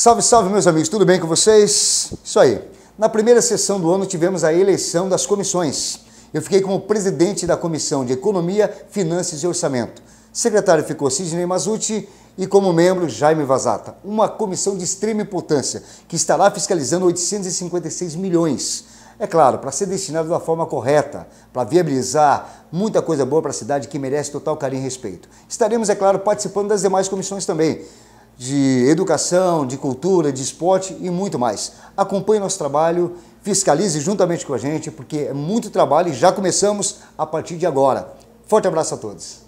Salve, salve, meus amigos, tudo bem com vocês? Isso aí. Na primeira sessão do ano tivemos a eleição das comissões. Eu fiquei como presidente da Comissão de Economia, Finanças e Orçamento. Secretário ficou Sidney Mazuti e como membro Jaime Vazata. Uma comissão de extrema importância que estará fiscalizando 856 milhões. É claro, para ser destinado da forma correta, para viabilizar muita coisa boa para a cidade que merece total carinho e respeito. Estaremos, é claro, participando das demais comissões também de educação, de cultura, de esporte e muito mais. Acompanhe nosso trabalho, fiscalize juntamente com a gente, porque é muito trabalho e já começamos a partir de agora. Forte abraço a todos.